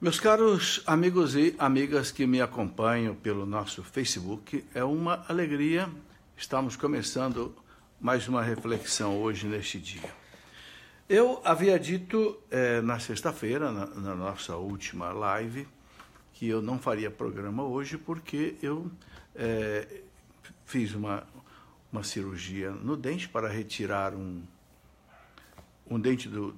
Meus caros amigos e amigas que me acompanham pelo nosso Facebook, é uma alegria. Estamos começando mais uma reflexão hoje neste dia. Eu havia dito eh, na sexta-feira, na, na, nossa última live, que eu não faria programa hoje porque eu eh, fiz uma, uma cirurgia no dente para retirar um, um dente do,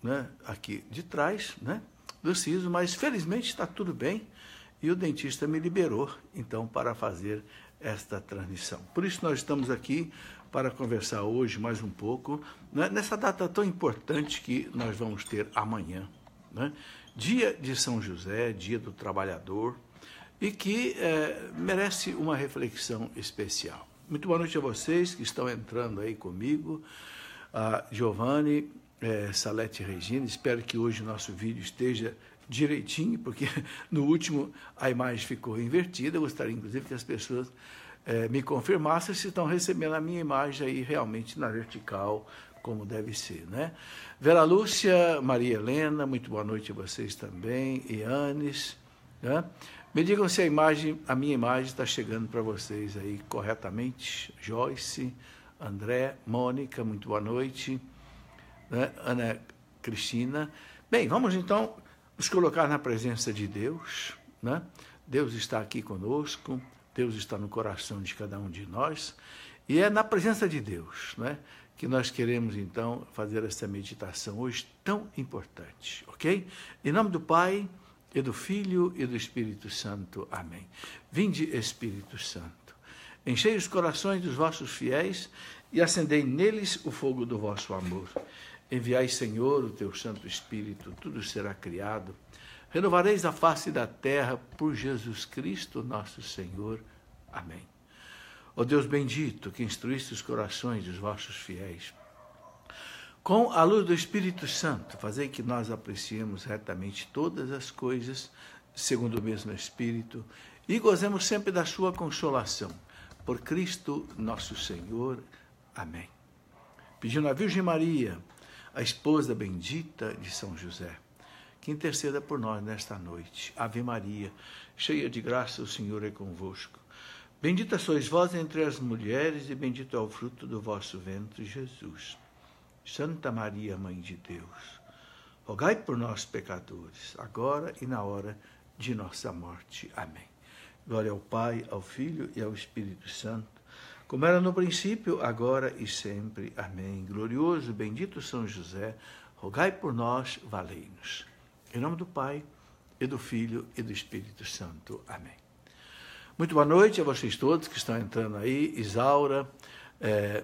né, aqui de trás, né? do siso, mas felizmente está tudo bem e o dentista me liberou então para fazer esta transmissão. Por isso nós estamos aqui para conversar hoje mais um pouco né, nessa data tão importante que nós vamos ter amanhã, né? dia de São José, dia do trabalhador e que eh, merece uma reflexão especial. Muito boa noite a vocês que estão entrando aí comigo, a ah, Giovanni, é, Salete Regina. Espero que hoje o nosso vídeo esteja direitinho, porque no último a imagem ficou invertida. Eu gostaria, inclusive, que as pessoas é, me confirmassem se estão recebendo a minha imagem aí realmente na vertical, como deve ser, né? Vera Lúcia, Maria Helena, muito boa noite a vocês também, e né? Me digam se a imagem, a minha imagem está chegando para vocês aí corretamente. Joyce, André, Mônica, muito boa noite né, Ana Cristina. Bem, vamos então nos colocar na presença de Deus. Né? Deus está aqui conosco, Deus está no coração de cada um de nós. E é na presença de Deus né, que nós queremos então fazer essa meditação hoje tão importante, ok? Em nome do Pai e do Filho e do Espírito Santo. Amém. Vinde, Espírito Santo, enchei os corações dos vossos fiéis e acendei neles o fogo do vosso amor. Enviai, Senhor, o teu Santo Espírito, tudo será criado. Renovareis a face da terra por Jesus Cristo, nosso Senhor. Amém. Ó Deus bendito, que instruíste os corações dos vossos fiéis, com a luz do Espírito Santo, fazei que nós apreciemos retamente todas as coisas, segundo o mesmo Espírito, e gozemos sempre da sua consolação. Por Cristo nosso Senhor. Amém. Pedindo a Virgem Maria, a esposa bendita de São José, que interceda por nós nesta noite. Ave Maria, cheia de graça, o Senhor é convosco. Bendita sois vós entre as mulheres, e bendito é o fruto do vosso ventre, Jesus. Santa Maria, Mãe de Deus, rogai por nós, pecadores, agora e na hora de nossa morte. Amém. Glória ao Pai, ao Filho e ao Espírito Santo como era no princípio, agora e sempre. Amém. Glorioso, bendito São José, rogai por nós, valei-nos. Em nome do Pai, e do Filho, e do Espírito Santo. Amém. Muito boa noite a vocês todos que estão entrando aí, Isaura, é,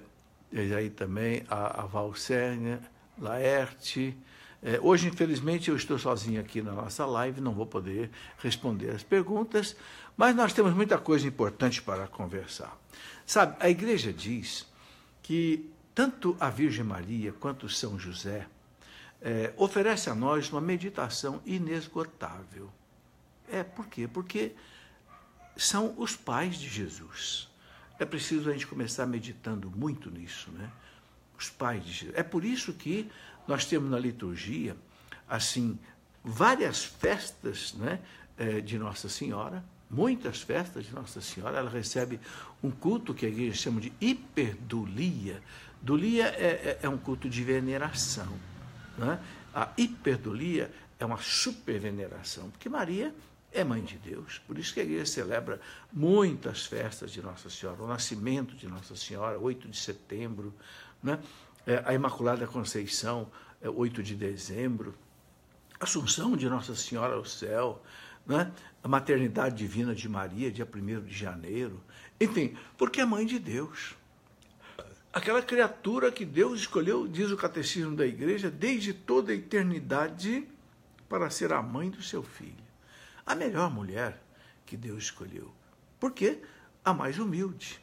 e aí também a, a Valcérnia, Laerte. É, hoje, infelizmente, eu estou sozinho aqui na nossa live, não vou poder responder as perguntas, mas nós temos muita coisa importante para conversar. Sabe, a igreja diz que tanto a Virgem Maria quanto São José é, oferece a nós uma meditação inesgotável. É, por quê? Porque são os pais de Jesus. É preciso a gente começar meditando muito nisso, né? Os pais de Jesus. É por isso que nós temos na liturgia, assim, várias festas né, é, de Nossa Senhora, muitas festas de Nossa Senhora, ela recebe um culto que a igreja chama de hiperdulia. Dulia é, é, é um culto de veneração. Né? A hiperdulia é uma superveneração, porque Maria é mãe de Deus. Por isso que a igreja celebra muitas festas de Nossa Senhora, o nascimento de Nossa Senhora, 8 de setembro, né? É, a Imaculada Conceição, é, 8 de dezembro, Assunção de Nossa Senhora ao céu, né? a maternidade divina de Maria, dia 1 de janeiro. Enfim, porque é mãe de Deus. Aquela criatura que Deus escolheu, diz o catecismo da igreja, desde toda a eternidade para ser a mãe do seu filho. A melhor mulher que Deus escolheu. Por quê? A mais humilde.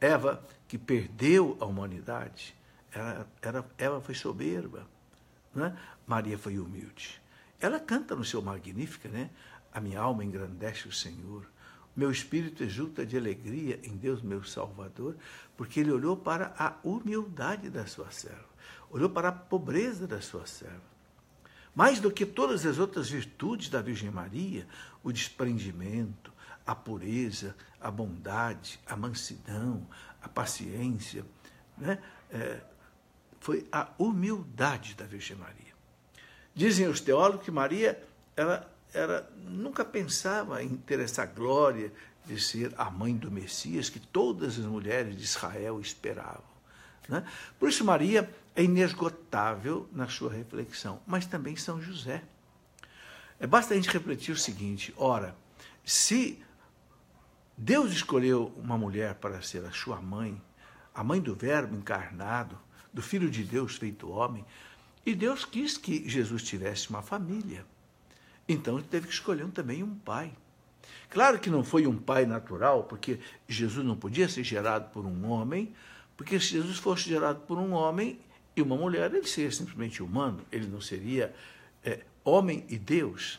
Eva, que perdeu a humanidade, ela, era ela foi soberba. Né? Maria foi humilde. Ela canta no seu Magnífica, né? A minha alma engrandece o Senhor. Meu espírito exulta de alegria em Deus, meu Salvador, porque ele olhou para a humildade da sua serva, olhou para a pobreza da sua serva. Mais do que todas as outras virtudes da Virgem Maria, o desprendimento, a pureza, a bondade, a mansidão, a paciência, né? É, foi a humildade da Virgem Maria. Dizem os teólogos que Maria ela era, nunca pensava em ter essa glória de ser a mãe do Messias que todas as mulheres de Israel esperavam. Né? Por isso, Maria é inesgotável na sua reflexão, mas também São José. É, basta a gente refletir o seguinte: ora, se Deus escolheu uma mulher para ser a sua mãe, a mãe do Verbo encarnado, do Filho de Deus feito homem, e Deus quis que Jesus tivesse uma família. Então ele teve que escolher também um pai. Claro que não foi um pai natural, porque Jesus não podia ser gerado por um homem, porque se Jesus fosse gerado por um homem e uma mulher, ele seria simplesmente humano, ele não seria é, homem e Deus.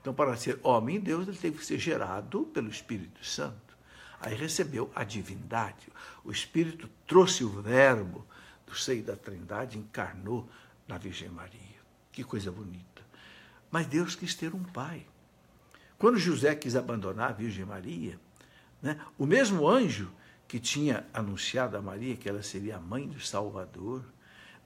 Então, para ser homem e Deus, ele teve que ser gerado pelo Espírito Santo. Aí recebeu a divindade. O Espírito trouxe o Verbo do seio da Trindade, encarnou na Virgem Maria. Que coisa bonita. Mas Deus quis ter um pai. Quando José quis abandonar a Virgem Maria, né, o mesmo anjo que tinha anunciado a Maria que ela seria a mãe do Salvador,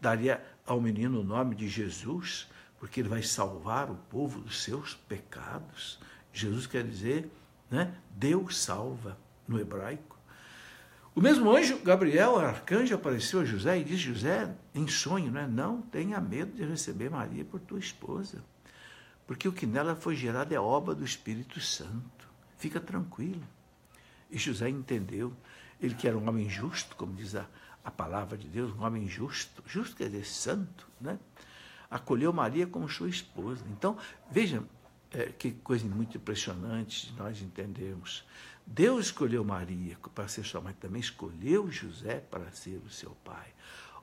daria ao menino o nome de Jesus, porque ele vai salvar o povo dos seus pecados. Jesus quer dizer, né, Deus salva no hebraico. O mesmo anjo Gabriel, arcanjo, apareceu a José e disse: José, em sonho, né? não tenha medo de receber Maria por tua esposa porque o que nela foi gerado é obra do Espírito Santo. Fica tranquilo. E José entendeu. Ele que era um homem justo, como diz a, a palavra de Deus, um homem justo. Justo quer dizer santo, né? Acolheu Maria como sua esposa. Então, vejam é, que coisa muito impressionante de nós entendermos. Deus escolheu Maria para ser sua mãe, também escolheu José para ser o seu pai.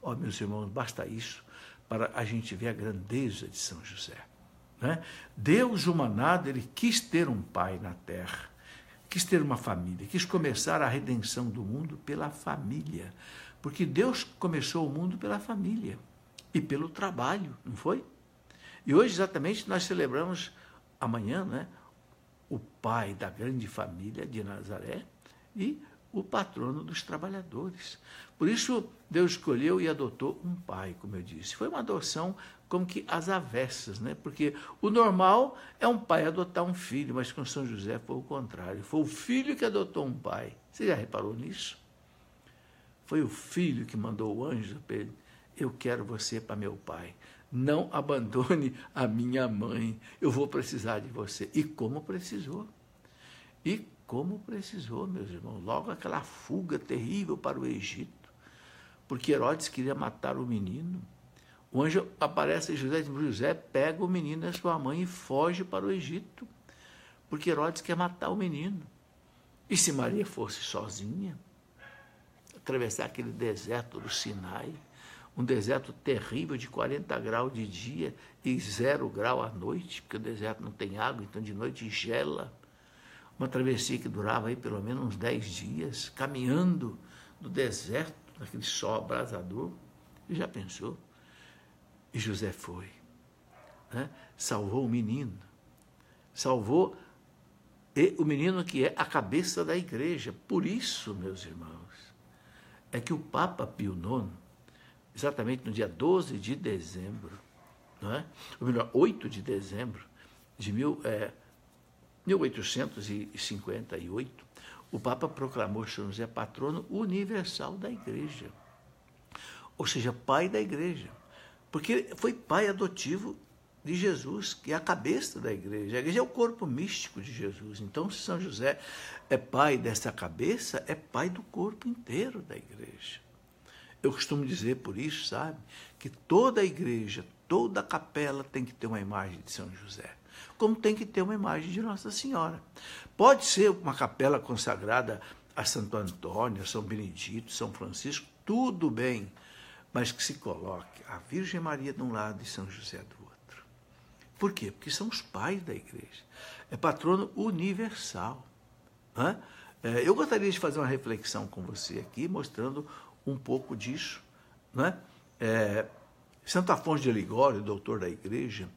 Ó, oh, meus irmãos, basta isso para a gente ver a grandeza de São José. Né? Deus, humanado ele quis ter um pai na terra, quis ter uma família, quis começar a redenção do mundo pela família. Porque Deus começou o mundo pela família e pelo trabalho, não foi? E hoje, exatamente, nós celebramos, amanhã, né, o pai da grande família de Nazaré e o patrono dos trabalhadores. Por isso, Deus escolheu e adotou um pai, como eu disse. Foi uma adoção como que às avessas, né? porque o normal é um pai adotar um filho, mas com São José foi o contrário. Foi o filho que adotou um pai. Você já reparou nisso? Foi o filho que mandou o anjo para ele: Eu quero você para meu pai. Não abandone a minha mãe. Eu vou precisar de você. E como precisou. E como precisou, meus irmãos. Logo aquela fuga terrível para o Egito, porque Herodes queria matar o menino. O anjo aparece em José, José pega o menino e a sua mãe e foge para o Egito, porque Herodes quer matar o menino. E se Maria fosse sozinha, atravessar aquele deserto do Sinai, um deserto terrível de 40 graus de dia e zero grau à noite, porque o deserto não tem água, então de noite gela uma travessia que durava aí pelo menos uns dez dias, caminhando no deserto, naquele sol abrasador. E já pensou? E José foi. Né? Salvou o menino. Salvou e o menino que é a cabeça da igreja. Por isso, meus irmãos, é que o Papa Pio IX, exatamente no dia 12 de dezembro, não é? ou melhor, 8 de dezembro de mil, é, 1858, o Papa proclamou São José patrono universal da Igreja, ou seja, pai da Igreja, porque foi pai adotivo de Jesus, que é a cabeça da igreja. A igreja é o corpo místico de Jesus. Então, se São José é pai dessa cabeça, é pai do corpo inteiro da igreja. Eu costumo dizer por isso, sabe, que toda igreja, toda capela tem que ter uma imagem de São José como tem que ter uma imagem de Nossa Senhora. Pode ser uma capela consagrada a Santo Antônio, a São Benedito, São Francisco, tudo bem, mas que se coloque a Virgem Maria de um lado e São José do outro. Por quê? Porque são os pais da igreja. É patrono universal. Hã? É, eu gostaria de fazer uma reflexão com você aqui, mostrando um pouco disso. Né? É, Santo Afonso de Ligório, doutor da igreja,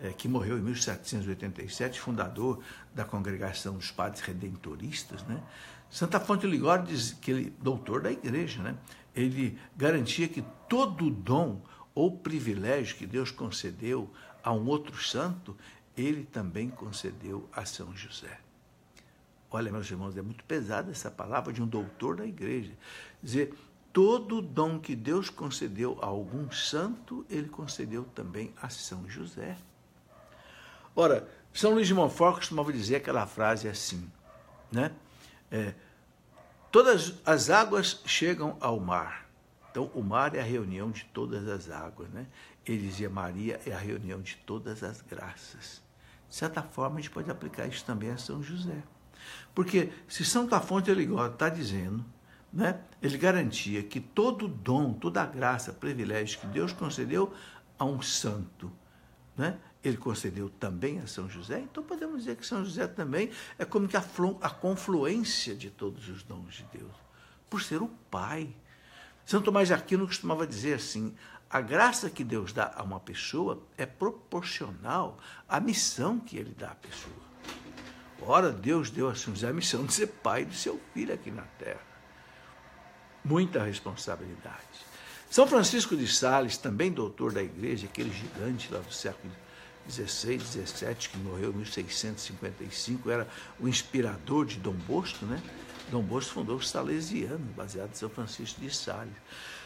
é, que morreu em 1787, fundador da Congregação dos Padres Redentoristas, né? Santa Fonte Ligório diz que ele, doutor da igreja, né? ele garantia que todo dom ou privilégio que Deus concedeu a um outro santo, ele também concedeu a São José. Olha, meus irmãos, é muito pesada essa palavra de um doutor da igreja. Dizer, todo dom que Deus concedeu a algum santo, ele concedeu também a São José. Ora, São Luís de Montfort costumava dizer aquela frase assim, né? É, todas as águas chegam ao mar. Então, o mar é a reunião de todas as águas, né? Ele dizia, Maria é a reunião de todas as graças. De certa forma, a gente pode aplicar isso também a São José. Porque se São Fonte está dizendo, né, ele garantia que todo dom, toda graça, privilégio que Deus concedeu a um santo, né? ele concedeu também a São José, então podemos dizer que São José também é como que a, a confluência de todos os dons de Deus, por ser o pai. Santo Tomás de Aquino costumava dizer assim: a graça que Deus dá a uma pessoa é proporcional à missão que ele dá à pessoa. Ora, Deus deu a São José a missão de ser pai do seu filho aqui na terra. Muita responsabilidade. São Francisco de Sales, também doutor da igreja, aquele gigante lá do século XVI, XVII, que morreu em 1655, era o inspirador de Dom Bosco, né? Dom Bosco fundou o Salesiano, baseado em São Francisco de Sales.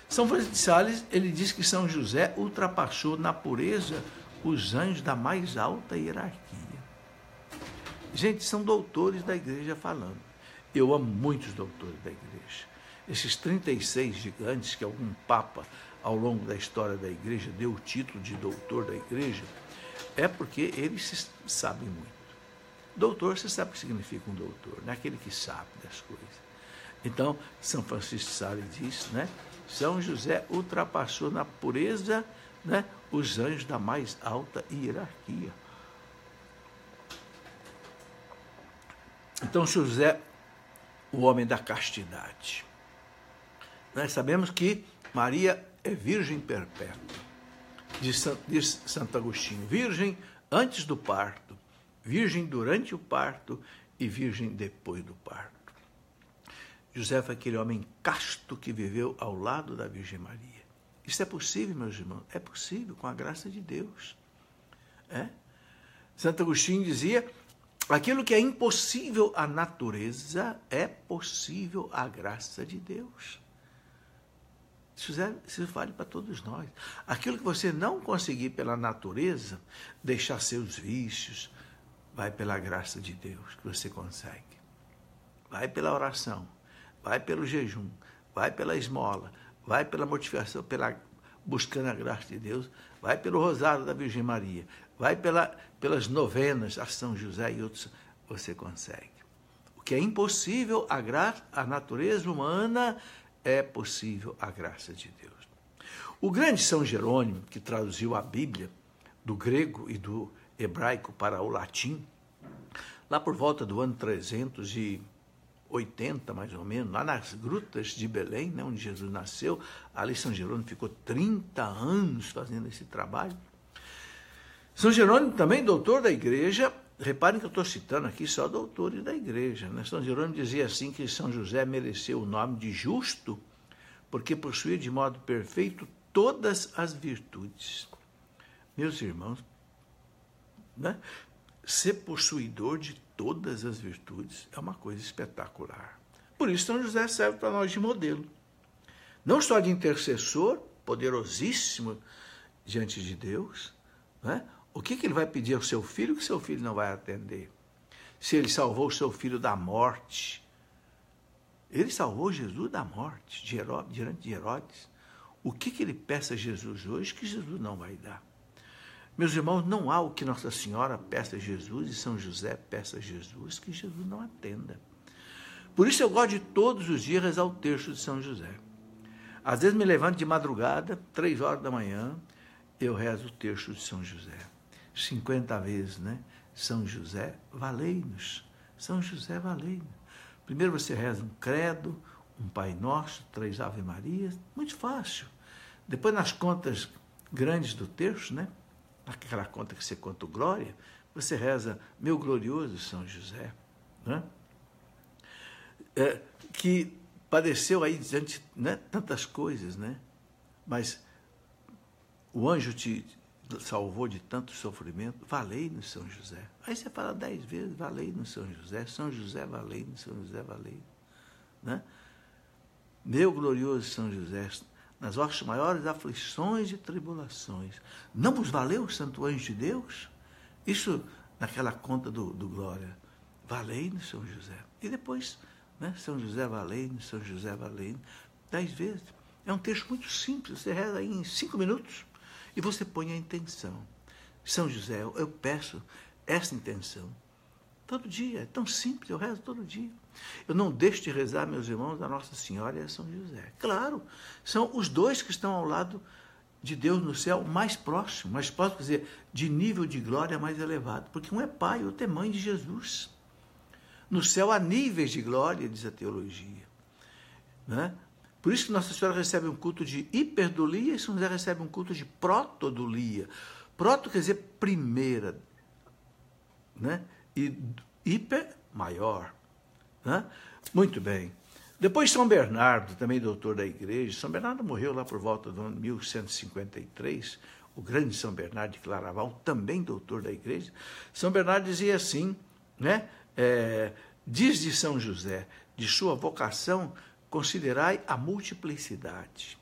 São Francisco de Sales, ele diz que São José ultrapassou na pureza os anjos da mais alta hierarquia. Gente, são doutores da igreja falando. Eu amo muitos doutores da igreja. Esses 36 gigantes que algum papa ao longo da história da igreja deu o título de doutor da igreja, é porque eles sabem muito. Doutor, você sabe o que significa um doutor, É aquele que sabe das coisas. Então, São Francisco de Sales diz, né? São José ultrapassou na pureza né, os anjos da mais alta hierarquia. Então, José, o homem da castidade. Nós sabemos que Maria é virgem perpétua. Diz, Santo Agostinho, virgem antes do parto, virgem durante o parto e virgem depois do parto. José foi aquele homem casto que viveu ao lado da Virgem Maria. Isso é possível, meus irmãos, é possível com a graça de Deus. É? Santo Agostinho dizia: aquilo que é impossível à natureza é possível à graça de Deus. É, isso, vale para todos nós. Aquilo que você não conseguir pela natureza, deixar seus vícios, vai pela graça de Deus que você consegue. Vai pela oração, vai pelo jejum, vai pela esmola, vai pela motivação, pela buscando a graça de Deus, vai pelo rosário da Virgem Maria, vai pela, pelas novenas a São José e outros, você consegue. O que é impossível, a, graça, a natureza humana é possível a graça de Deus. O grande São Jerônimo, que traduziu a Bíblia do grego e do hebraico para o latim, lá por volta do ano 380, mais ou menos, lá nas grutas de Belém, né, onde Jesus nasceu, ali São Jerônimo ficou 30 anos fazendo esse trabalho. São Jerônimo também, doutor da igreja, Reparem que eu estou citando aqui só doutores da igreja. Né? São Jerônimo dizia assim que São José mereceu o nome de justo porque possuía de modo perfeito todas as virtudes. Meus irmãos, né? ser possuidor de todas as virtudes é uma coisa espetacular. Por isso, São José serve para nós de modelo. Não só de intercessor, poderosíssimo diante de Deus, né? O que, que ele vai pedir ao seu filho que seu filho não vai atender? Se ele salvou o seu filho da morte. Ele salvou Jesus da morte, de Herodes, diante de Herodes. O que, que ele peça a Jesus hoje que Jesus não vai dar? Meus irmãos, não há o que Nossa Senhora peça a Jesus e São José peça a Jesus que Jesus não atenda. Por isso eu gosto de todos os dias rezar o texto de São José. Às vezes me levanto de madrugada, três horas da manhã, eu rezo o texto de São José. 50 vezes, né? São José, valei-nos. São José, valei-nos. Primeiro você reza um credo, um Pai Nosso, três Ave Marias, muito fácil. Depois nas contas grandes do texto, né? Naquela conta que você conta o glória, você reza meu glorioso São José, né? É, que padeceu aí diante né, tantas coisas, né? Mas o anjo te, salvou de tanto sofrimento, valei no São José. Aí você fala dez vezes, valei no São José, São José, valei no São José, valei né? Meu glorioso São José, nas vossas maiores aflições e tribulações, não vos valeu o santo anjo de Deus? Isso naquela conta do, do Glória. valei no São José. E depois, né? São José, valei no São José, valei dez vezes. É um texto muito simples, você reza em cinco minutos. E você põe a intenção. São José, eu peço essa intenção. Todo dia, é tão simples, eu rezo todo dia. Eu não deixo de rezar, meus irmãos, a Nossa Senhora e a São José. Claro, são os dois que estão ao lado de Deus no céu mais próximo, mais próximo, quer dizer, de nível de glória mais elevado, porque um é pai, outro é mãe de Jesus. No céu há níveis de glória, diz a teologia. Né? Por isso que Nossa Senhora recebe um culto de hiperdolia e São José recebe um culto de protodolia. Proto quer dizer primeira, né? E hiper, maior. Né? Muito bem. Depois São Bernardo, também doutor da igreja. São Bernardo morreu lá por volta do ano 1153. O grande São Bernardo de Claraval, também doutor da igreja. São Bernardo dizia assim, né? É, diz de São José, de sua vocação Considerai a multiplicidade,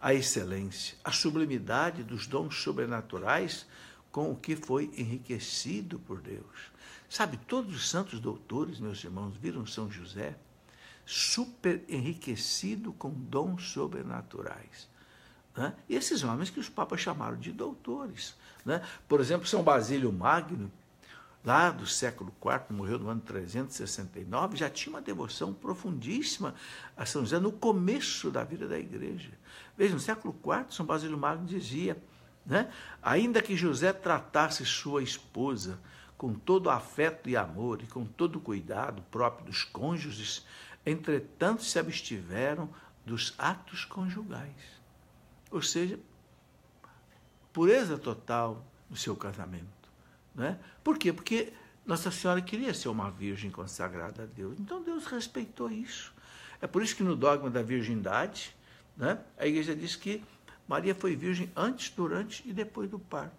a excelência, a sublimidade dos dons sobrenaturais com o que foi enriquecido por Deus. Sabe, todos os santos doutores, meus irmãos, viram São José super enriquecido com dons sobrenaturais. Né? Esses homens que os papas chamaram de doutores. Né? Por exemplo, São Basílio Magno, lá do século IV, morreu no ano 369, já tinha uma devoção profundíssima a São José no começo da vida da igreja. Veja, no século IV, São Basílio Magno dizia, né? ainda que José tratasse sua esposa com todo afeto e amor e com todo cuidado próprio dos cônjuges, entretanto se abstiveram dos atos conjugais. Ou seja, pureza total no seu casamento. Né? Por quê? Porque Nossa Senhora queria ser uma virgem consagrada a Deus. Então Deus respeitou isso. É por isso que no dogma da virgindade, né, a igreja diz que Maria foi virgem antes, durante e depois do parto.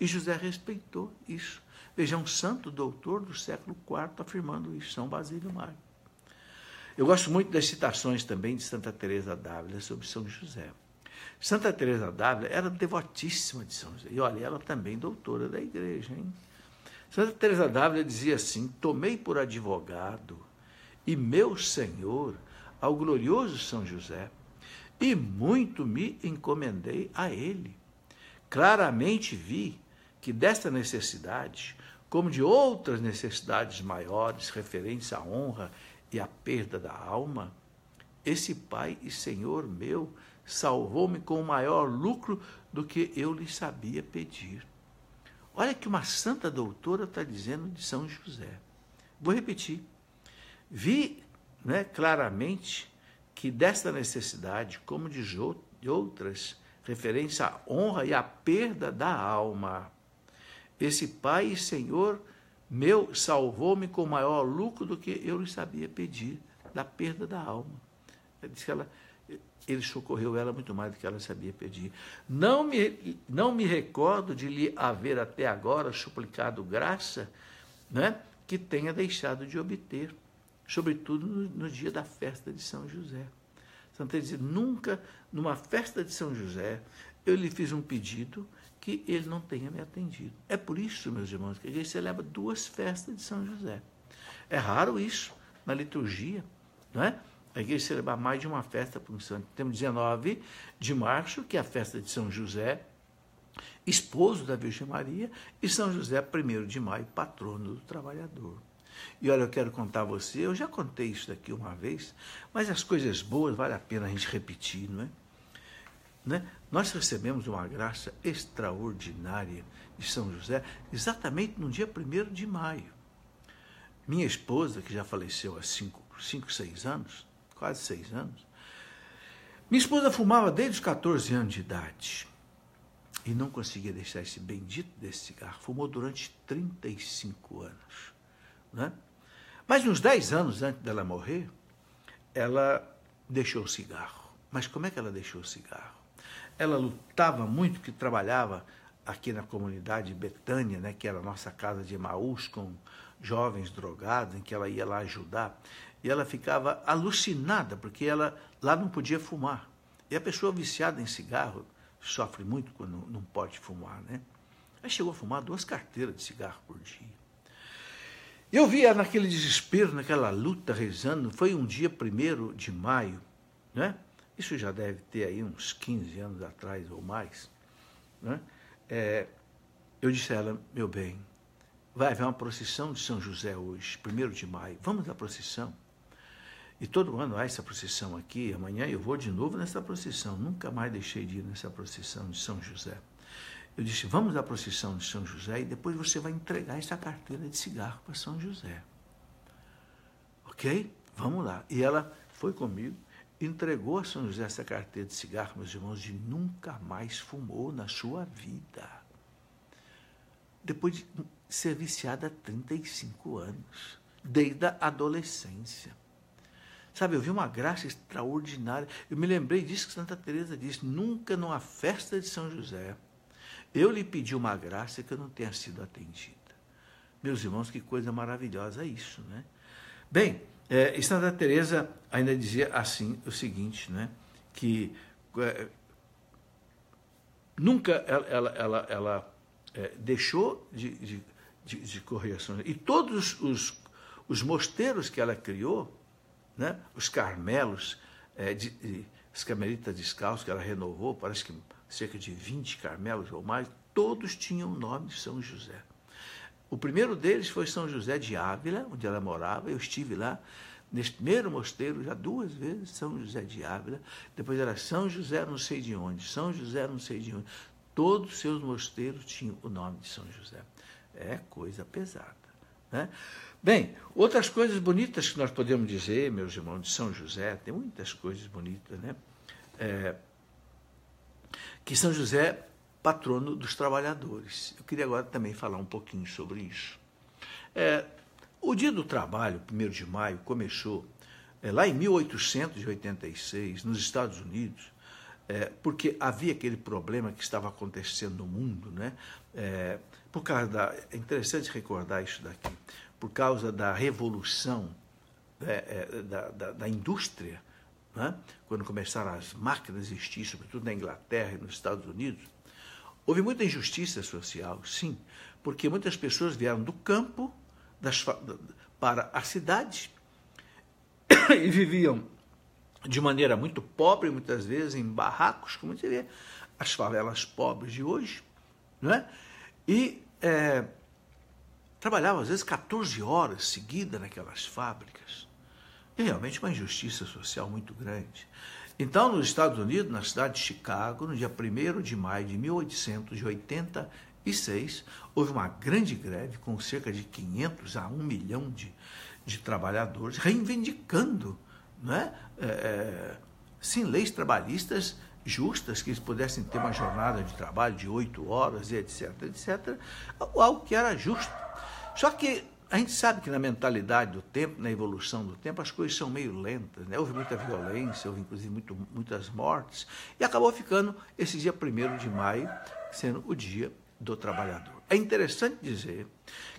E José respeitou isso. Veja, é um santo doutor do século IV afirmando isso, São Basílio Magno. Eu gosto muito das citações também de Santa Teresa d'Ávila sobre São José. Santa Teresa d'Ávila era devotíssima de São José. E olha, ela também doutora da igreja, hein? Santa Teresa d'Ávila dizia assim: "Tomei por advogado e meu Senhor ao glorioso São José, e muito me encomendei a ele. Claramente vi que desta necessidade, como de outras necessidades maiores referentes à honra e à perda da alma, esse Pai e Senhor meu salvou-me com maior lucro do que eu lhe sabia pedir. Olha que uma santa doutora está dizendo de São José. Vou repetir. Vi né, claramente que desta necessidade, como de outras, referência à honra e à perda da alma. Esse Pai e Senhor meu salvou-me com maior lucro do que eu lhe sabia pedir, da perda da alma. Ela diz que ela ele socorreu ela muito mais do que ela sabia pedir. Não me, não me recordo de lhe haver até agora suplicado graça né, que tenha deixado de obter, sobretudo no, no dia da festa de São José. Santa Teresa nunca, numa festa de São José, eu lhe fiz um pedido que ele não tenha me atendido. É por isso, meus irmãos, que a gente celebra duas festas de São José. É raro isso na liturgia, não é? a igreja celebrar mais de uma festa para um santo. Temos 19 de março, que é a festa de São José, esposo da Virgem Maria, e São José, 1 de maio, patrono do trabalhador. E olha, eu quero contar a você, eu já contei isso daqui uma vez, mas as coisas boas vale a pena a gente repetir, não é? Né? Nós recebemos uma graça extraordinária de São José exatamente no dia 1 de maio. Minha esposa, que já faleceu há 5, 6 anos, quase seis anos. Minha esposa fumava desde os 14 anos de idade e não conseguia deixar esse bendito desse cigarro. Fumou durante 35 anos. Né? Mas uns 10 anos antes dela morrer, ela deixou o cigarro. Mas como é que ela deixou o cigarro? Ela lutava muito, que trabalhava aqui na comunidade Betânia, né, que era a nossa casa de Maús, com jovens drogados, em que ela ia lá ajudar e ela ficava alucinada, porque ela lá não podia fumar. E a pessoa viciada em cigarro sofre muito quando não pode fumar, né? Aí chegou a fumar duas carteiras de cigarro por dia. Eu via naquele desespero, naquela luta, rezando. Foi um dia primeiro de maio, né? Isso já deve ter aí uns 15 anos atrás ou mais, né? É, eu disse a ela, meu bem, vai haver uma procissão de São José hoje, primeiro de maio. Vamos à procissão? E todo ano há essa procissão aqui, amanhã eu vou de novo nessa procissão. Nunca mais deixei de ir nessa procissão de São José. Eu disse: vamos à procissão de São José e depois você vai entregar essa carteira de cigarro para São José. Ok? Vamos lá. E ela foi comigo, entregou a São José essa carteira de cigarro, meus irmãos, e nunca mais fumou na sua vida. Depois de ser viciada há 35 anos, desde a adolescência. Sabe, eu vi uma graça extraordinária. Eu me lembrei disso que Santa Teresa disse: nunca numa festa de São José eu lhe pedi uma graça que eu não tenha sido atendida. Meus irmãos, que coisa maravilhosa isso, né? Bem, é, Santa Teresa ainda dizia assim o seguinte, né? Que é, nunca ela, ela, ela, ela é, deixou de, de, de, de correr E todos os, os mosteiros que ela criou, né? Os carmelos, é, de, de, os carmelitas descalços que ela renovou, parece que cerca de 20 carmelos ou mais, todos tinham o nome de São José. O primeiro deles foi São José de Ávila, onde ela morava, eu estive lá nesse primeiro mosteiro já duas vezes, São José de Ávila, depois era São José não sei de onde, São José não sei de onde. Todos os seus mosteiros tinham o nome de São José. É coisa pesada, né? Bem, outras coisas bonitas que nós podemos dizer, meus irmãos, de São José, tem muitas coisas bonitas, né? É, que São José, patrono dos trabalhadores. Eu queria agora também falar um pouquinho sobre isso. É, o Dia do Trabalho, 1 de maio, começou é, lá em 1886, nos Estados Unidos, é, porque havia aquele problema que estava acontecendo no mundo, né? É, por causa da. É interessante recordar isso daqui por causa da revolução né, é, da, da, da, indústria, né? quando começaram as máquinas a existir, sobretudo na Inglaterra e nos Estados Unidos, houve muita injustiça social, sim, porque muitas pessoas vieram do campo das, para a cidade e viviam de maneira muito pobre, muitas vezes em barracos, como você vê, as favelas pobres de hoje, não é? E é, Trabalhava às vezes 14 horas seguidas naquelas fábricas. E realmente uma injustiça social muito grande. Então, nos Estados Unidos, na cidade de Chicago, no dia 1 de maio de 1886, houve uma grande greve com cerca de 500 a 1 milhão de, de trabalhadores reivindicando, né, é, é, é leis trabalhistas justas, que eles pudessem ter uma jornada de trabalho de oito horas, etc, etc, ao que era justo. Só que a gente sabe que na mentalidade do tempo, na evolução do tempo, as coisas são meio lentas. Né? Houve muita violência, houve inclusive muito, muitas mortes, e acabou ficando esse dia 1 de maio sendo o dia do trabalhador. É interessante dizer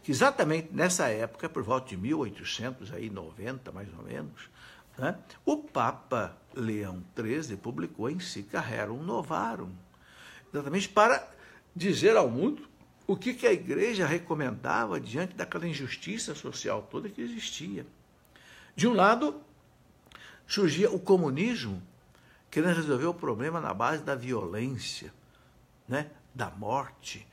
que exatamente nessa época, por volta de 1890, mais ou menos, né, o Papa Leão XIII publicou em si Carrerum Novarum, exatamente para dizer ao mundo o que, que a igreja recomendava diante daquela injustiça social toda que existia. De um lado, surgia o comunismo, querendo resolver o problema na base da violência, né? da morte,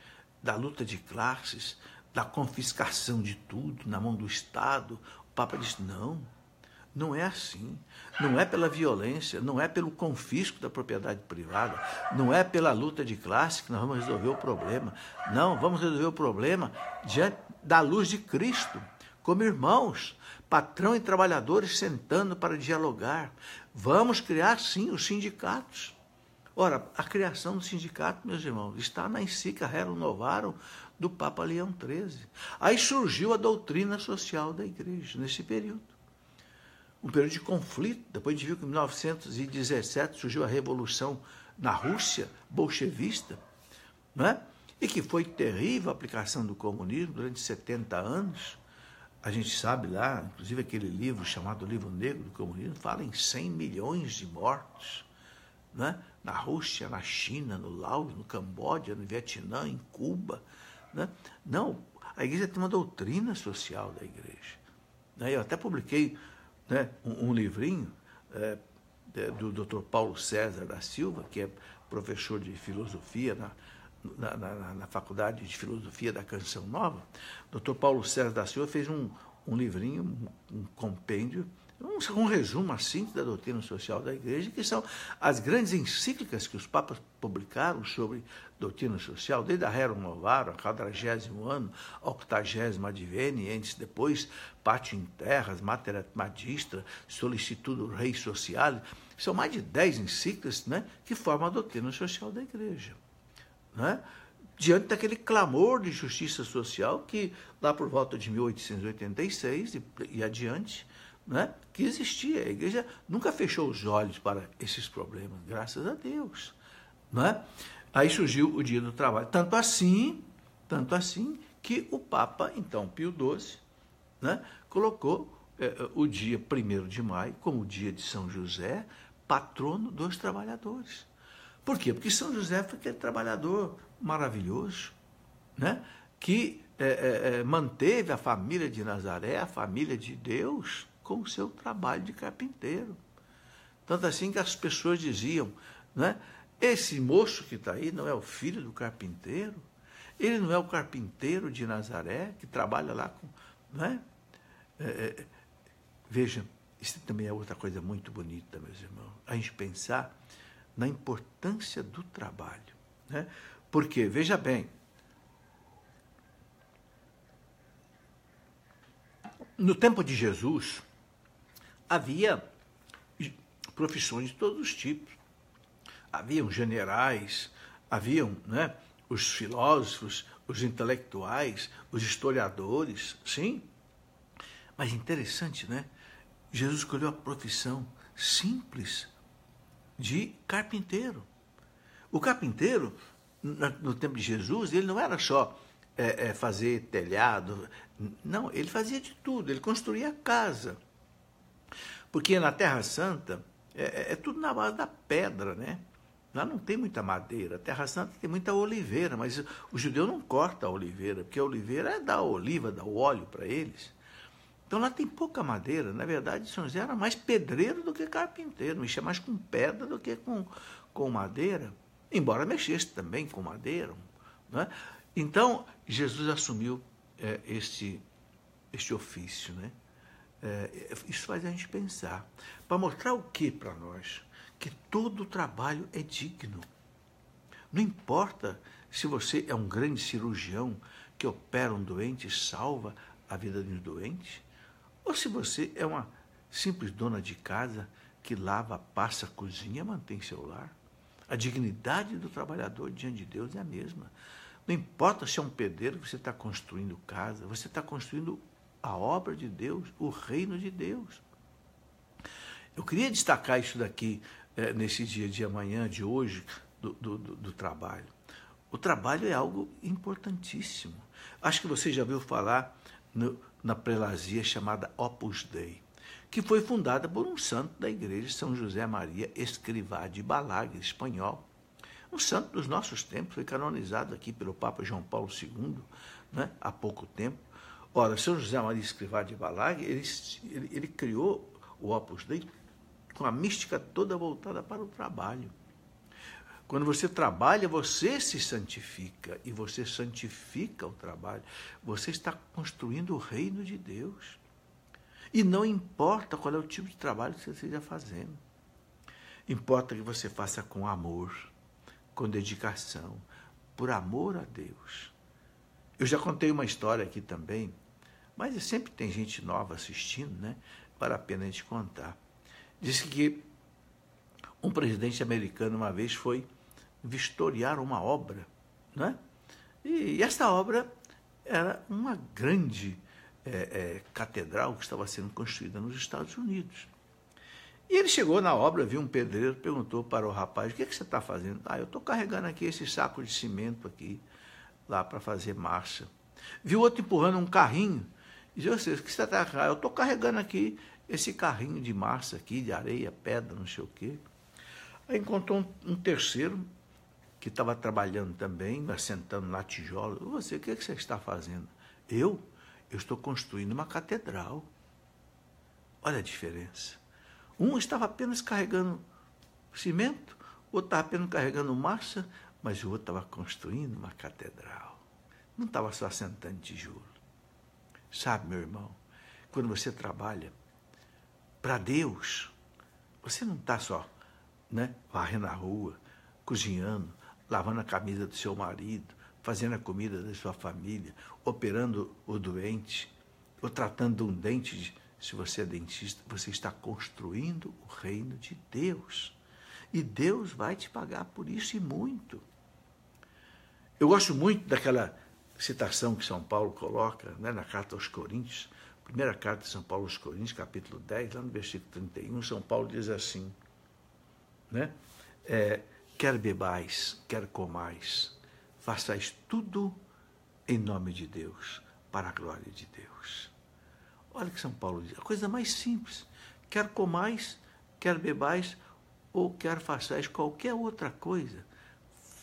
da luta de classes, da confiscação de tudo na mão do Estado. O Papa disse: não, não é assim. Não é pela violência, não é pelo confisco da propriedade privada, não é pela luta de classe que nós vamos resolver o problema. Não, vamos resolver o problema diante da luz de Cristo, como irmãos, patrão e trabalhadores sentando para dialogar. Vamos criar sim os sindicatos. Ora, a criação do sindicato, meus irmãos, está na encíclica Rerum Novarum do Papa Leão XIII. Aí surgiu a doutrina social da igreja nesse período um período de conflito. Depois a gente viu que em 1917 surgiu a Revolução na Rússia, bolchevista, né? e que foi terrível a aplicação do comunismo durante 70 anos. A gente sabe lá, inclusive aquele livro chamado Livro Negro do Comunismo, fala em 100 milhões de mortos né? na Rússia, na China, no Laos, no Camboja, no Vietnã, em Cuba. Né? Não, a igreja tem uma doutrina social da igreja. É? Eu até publiquei né, um, um livrinho é, é, do Dr. Paulo César da Silva, que é professor de filosofia na, na, na, na Faculdade de Filosofia da Canção Nova. Dr. Paulo César da Silva fez um, um livrinho, um, um compêndio um, um resumo assim da doutrina social da igreja, que são as grandes encíclicas que os papas publicaram sobre doutrina social, desde a Rerum Novarum, quadragésimo ano, octagésima adveni, antes depois, Pátio em Terras, Mater Magistra, Solicitudo Rei Social, são mais de dez encíclicas né, que formam a doutrina social da igreja. Né? diante daquele clamor de justiça social que, lá por volta de 1886 e, e adiante, né, que existia. A igreja nunca fechou os olhos para esses problemas, graças a Deus. Né? Aí surgiu o dia do trabalho. Tanto assim, tanto assim, que o Papa, então Pio XII, né, colocou eh, o dia 1 de maio como o dia de São José, patrono dos trabalhadores. Por quê? Porque São José foi aquele trabalhador maravilhoso, né, que eh, eh, eh, manteve a família de Nazaré, a família de Deus, com o seu trabalho de carpinteiro. Tanto assim que as pessoas diziam, né? Esse moço que está aí não é o filho do carpinteiro? Ele não é o carpinteiro de Nazaré que trabalha lá com. Né? É, é, veja, isso também é outra coisa muito bonita, meus irmãos, a gente pensar na importância do trabalho. Né? Porque, veja bem, no tempo de Jesus, havia profissões de todos os tipos. Haviam generais, haviam né, os filósofos, os intelectuais, os historiadores, sim. Mas interessante, né? Jesus escolheu a profissão simples de carpinteiro. O carpinteiro, no tempo de Jesus, ele não era só é, é, fazer telhado, não, ele fazia de tudo, ele construía a casa porque na Terra Santa é, é, é, tudo na base da pedra, né? Lá não tem muita madeira. A Terra Santa tem muita oliveira, mas o judeu não corta a oliveira, porque a oliveira é da oliva, dá o óleo para eles. Então lá tem pouca madeira. Na verdade, São José era mais pedreiro do que carpinteiro, mexia mais com pedra do que com, com madeira, embora mexesse também com madeira. Né? Então, Jesus assumiu é, este, este ofício, né? É, isso faz a gente pensar. Para mostrar o que para nós? Que todo trabalho é digno. Não importa se você é um grande cirurgião que opera um doente e salva a vida de um doente, ou se você é uma simples dona de casa que lava, passa, cozinha, mantém seu lar. A dignidade do trabalhador diante de Deus é a mesma. Não importa se é um pedreiro, você está construindo casa, você está construindo a obra de Deus, o reino de Deus. Eu queria destacar isso daqui é, nesse dia de amanhã, de hoje, do, do, do trabalho. O trabalho é algo importantíssimo. Acho que você já ouviu falar no, na prelazia chamada Opus Dei, que foi fundada por um santo da igreja São José Maria Escrivá de Balague, espanhol. Um santo dos nossos tempos, foi canonizado aqui pelo Papa João Paulo II né, há pouco tempo. Ora, São José Maria Escrivá de Balag, ele, ele, ele criou o Opus Dei com a mística toda voltada para o trabalho. Quando você trabalha, você se santifica e você santifica o trabalho. Você está construindo o reino de Deus. E não importa qual é o tipo de trabalho que você esteja fazendo. Importa que você faça com amor, com dedicação, por amor a Deus. Eu já contei uma história aqui também mas sempre tem gente nova assistindo, né? Vale a pena a gente contar. Disse que um presidente americano uma vez foi vistoriar uma obra, né? E, e essa obra era uma grande é, é, catedral que estava sendo construída nos Estados Unidos. E ele chegou na obra, viu um pedreiro, perguntou para o rapaz: O que, é que você está fazendo? Ah, eu estou carregando aqui esse saco de cimento aqui, lá para fazer marcha. Viu outro empurrando um carrinho. Diz, eu assim, sei, o que você está carregando? Ah, eu estou carregando aqui esse carrinho de massa aqui, de areia, pedra, não sei o quê. Aí encontrou um, um terceiro que estava trabalhando também, assentando lá tijolo. Você, o que, é que você está fazendo? Eu? Eu estou construindo uma catedral. Olha a diferença. Um estava apenas carregando cimento, o outro estava apenas carregando massa, mas o outro estava construindo uma catedral. Não estava só assentando tijolo. Sabe, meu irmão, quando você trabalha para Deus, você não está só né, varrendo a rua, cozinhando, lavando a camisa do seu marido, fazendo a comida da sua família, operando o doente, ou tratando um dente. De, se você é dentista, você está construindo o reino de Deus. E Deus vai te pagar por isso e muito. Eu gosto muito daquela citação que São Paulo coloca né, na carta aos Coríntios, primeira carta de São Paulo aos Coríntios, capítulo 10, lá no versículo 31, São Paulo diz assim, né, é, quer bebais, quer comais, façais tudo em nome de Deus, para a glória de Deus. Olha o que São Paulo diz, a coisa mais simples, quer comais, quer bebais, ou quer façais qualquer outra coisa,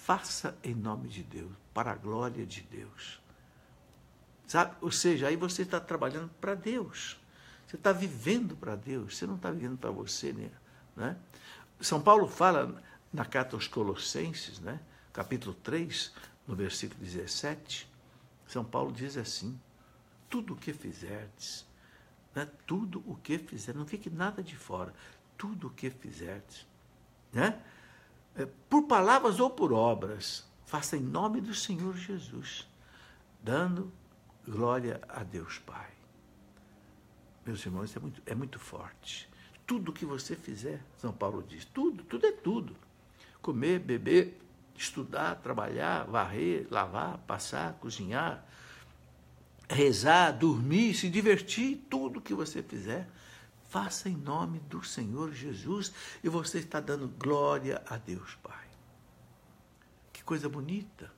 faça em nome de Deus, para a glória de Deus. Sabe? Ou seja, aí você está trabalhando para Deus. Você está vivendo para Deus, você não está vivendo para você. Né? né? São Paulo fala na carta aos Colossenses, né? capítulo 3, no versículo 17, São Paulo diz assim: tudo o que fizerdes, né? tudo o que fizerdes, não fique nada de fora, tudo o que fizerdes, né? É, por palavras ou por obras, faça em nome do Senhor Jesus, dando glória a Deus Pai. Meus irmãos, é muito, é muito forte. Tudo que você fizer, São Paulo diz, tudo, tudo é tudo. Comer, beber, estudar, trabalhar, varrer, lavar, passar, cozinhar, rezar, dormir, se divertir, tudo que você fizer, faça em nome do Senhor Jesus e você está dando glória a Deus, Pai. Que coisa bonita.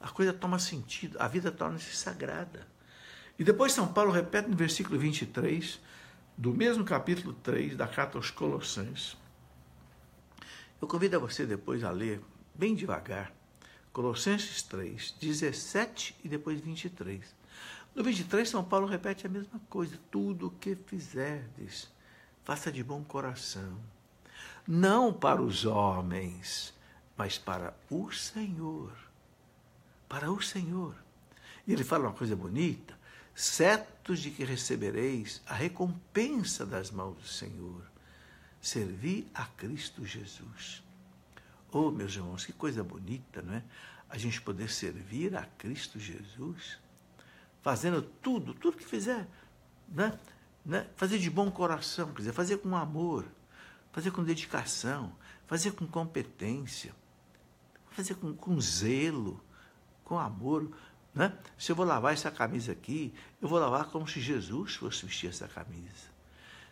A coisa toma sentido, a vida torna-se sagrada. E depois São Paulo repete no versículo 23 do mesmo capítulo 3 da carta aos Colossenses. Eu convido a você depois a ler bem devagar Colossenses 3, 17 e depois 23. No 23, São Paulo repete a mesma coisa. Tudo o que fizerdes, faça de bom coração. Não para os homens, mas para o Senhor. Para o Senhor. E ele fala uma coisa bonita: certos de que recebereis a recompensa das mãos do Senhor. Servi a Cristo Jesus. Oh, meus irmãos, que coisa bonita, não é? A gente poder servir a Cristo Jesus fazendo tudo, tudo que fizer, né? né? Fazer de bom coração, quer dizer, fazer com amor, fazer com dedicação, fazer com competência, fazer com, com zelo, com amor, né? Se eu vou lavar essa camisa aqui, eu vou lavar como se Jesus fosse vestir essa camisa.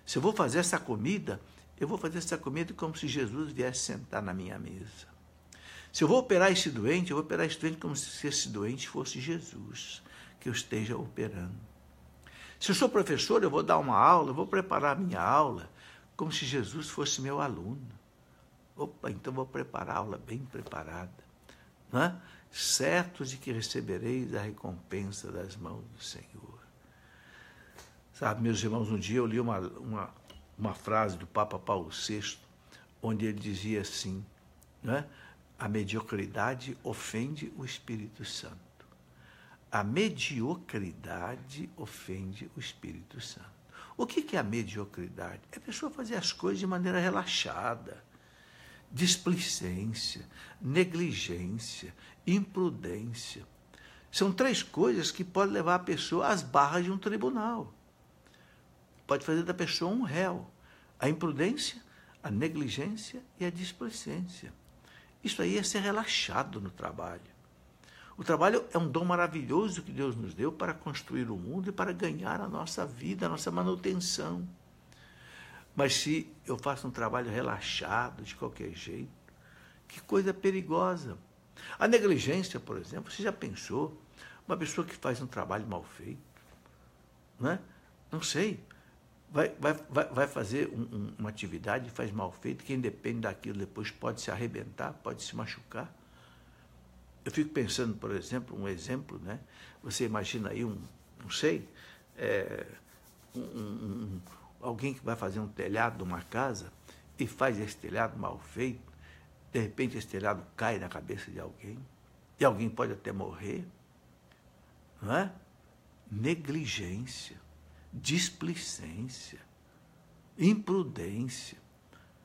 Se eu vou fazer essa comida, eu vou fazer essa comida como se Jesus viesse sentar na minha mesa. Se eu vou operar esse doente, eu vou operar esse doente como se esse doente fosse Jesus que eu esteja operando. Se eu sou professor, eu vou dar uma aula, eu vou preparar minha aula como se Jesus fosse meu aluno. Opa, então vou preparar a aula bem preparada, não é? certo de que recebereis a recompensa das mãos do Senhor. Sabe, meus irmãos, um dia eu li uma, uma, uma frase do Papa Paulo VI, onde ele dizia assim, não é? a mediocridade ofende o Espírito Santo. A mediocridade ofende o Espírito Santo. O que é a mediocridade? É a pessoa fazer as coisas de maneira relaxada, displicência, negligência, imprudência. São três coisas que podem levar a pessoa às barras de um tribunal. Pode fazer da pessoa um réu. A imprudência, a negligência e a displicência. Isso aí é ser relaxado no trabalho. O trabalho é um dom maravilhoso que Deus nos deu para construir o mundo e para ganhar a nossa vida, a nossa manutenção. Mas se eu faço um trabalho relaxado, de qualquer jeito, que coisa perigosa. A negligência, por exemplo, você já pensou? Uma pessoa que faz um trabalho mal feito, né? não sei, vai, vai, vai fazer um, um, uma atividade, faz mal feito, quem depende daquilo depois pode se arrebentar, pode se machucar eu fico pensando, por exemplo, um exemplo, né? Você imagina aí um, não sei, é, um, um, alguém que vai fazer um telhado de uma casa e faz esse telhado mal feito, de repente esse telhado cai na cabeça de alguém, e alguém pode até morrer, não é? Negligência, displicência, imprudência,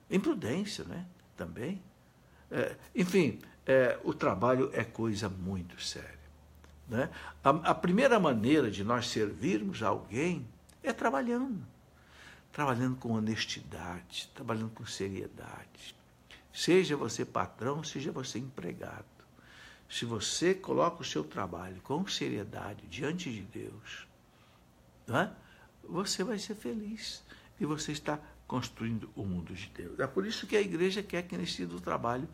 imprudência, né? Também. É, enfim, é, o trabalho é coisa muito séria. Né? A, a primeira maneira de nós servirmos alguém é trabalhando. Trabalhando com honestidade, trabalhando com seriedade. Seja você patrão, seja você empregado. Se você coloca o seu trabalho com seriedade diante de Deus, né? você vai ser feliz e você está construindo o mundo de Deus. É por isso que a igreja quer que nesse do trabalho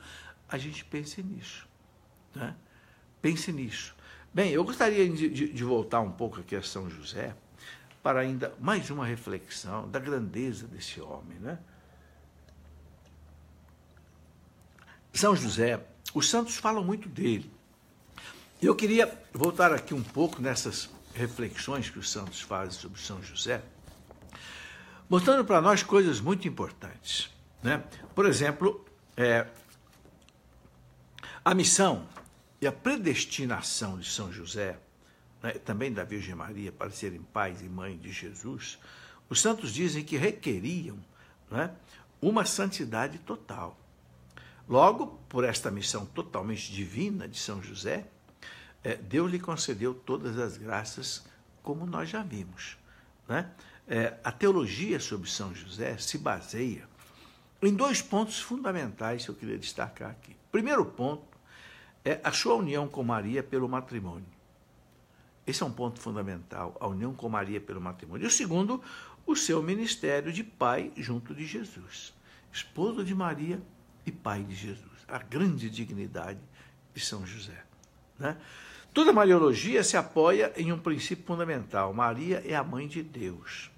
a gente pense nisso. Né? Pense nisso. Bem, eu gostaria de, de, de voltar um pouco aqui a São José para ainda mais uma reflexão da grandeza desse homem. Né? São José, os santos falam muito dele. Eu queria voltar aqui um pouco nessas reflexões que os santos fazem sobre São José, mostrando para nós coisas muito importantes. Né? Por exemplo, é, a missão e a predestinação de São José, né, também da Virgem Maria, para serem pais e mãe de Jesus, os santos dizem que requeriam né, uma santidade total. Logo, por esta missão totalmente divina de São José, é, Deus lhe concedeu todas as graças, como nós já vimos. Né? É, a teologia sobre São José se baseia em dois pontos fundamentais que eu queria destacar aqui. Primeiro ponto é a sua união com Maria é pelo matrimônio. Esse é um ponto fundamental, a união com Maria é pelo matrimônio. E o segundo, o seu ministério de pai junto de Jesus, esposo de Maria e pai de Jesus. A grande dignidade de São José. Né? Toda Mariologia se apoia em um princípio fundamental: Maria é a mãe de Deus.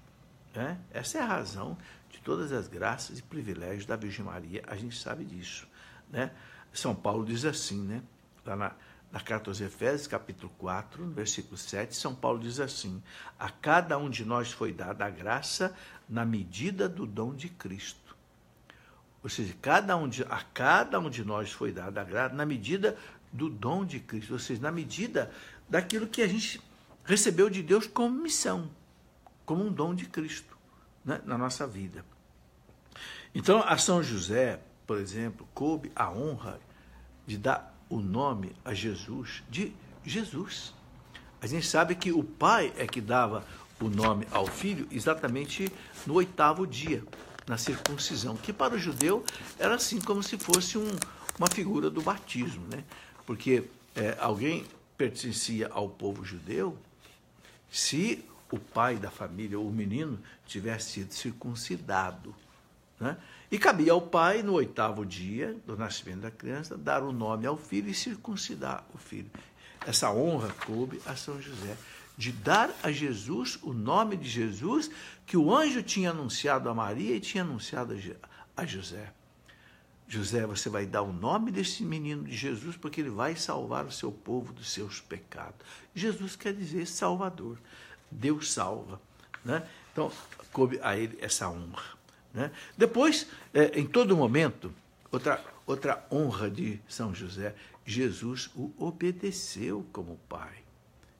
Né? Essa é a razão de todas as graças e privilégios da Virgem Maria, a gente sabe disso. Né? São Paulo diz assim, né? está na, na carta aos Efésios, capítulo 4, versículo 7, São Paulo diz assim: A cada um de nós foi dada a graça na medida do dom de Cristo. Ou seja, cada um de, a cada um de nós foi dada a graça na medida do dom de Cristo, ou seja, na medida daquilo que a gente recebeu de Deus como missão, como um dom de Cristo né, na nossa vida. Então, a São José, por exemplo, coube a honra de dar o nome a Jesus de Jesus. A gente sabe que o pai é que dava o nome ao filho exatamente no oitavo dia, na circuncisão, que para o judeu era assim como se fosse um, uma figura do batismo, né? Porque é, alguém pertencia ao povo judeu se o pai da família, ou o menino, tivesse sido circuncidado, né? E cabia ao pai, no oitavo dia do nascimento da criança, dar o nome ao filho e circuncidar o filho. Essa honra coube a São José de dar a Jesus o nome de Jesus que o anjo tinha anunciado a Maria e tinha anunciado a José. José, você vai dar o nome desse menino de Jesus porque ele vai salvar o seu povo dos seus pecados. Jesus quer dizer Salvador. Deus salva. Né? Então, coube a ele essa honra. Né? Depois, é, em todo momento, outra, outra honra de São José, Jesus o obedeceu como pai.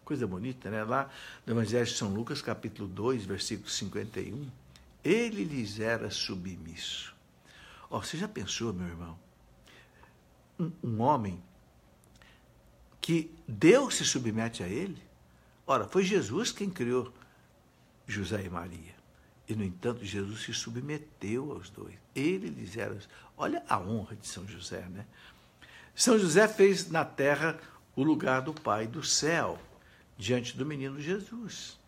Coisa bonita, né? Lá no Evangelho de São Lucas, capítulo 2, versículo 51, ele lhes era submisso. oh, você já pensou, meu irmão? Um, um homem que Deus se submete a ele? Ora, foi Jesus quem criou José e Maria. E, no entanto, Jesus se submeteu aos dois. Ele lhes era. Olha a honra de São José, né? São José fez na terra o lugar do Pai do céu, diante do menino Jesus.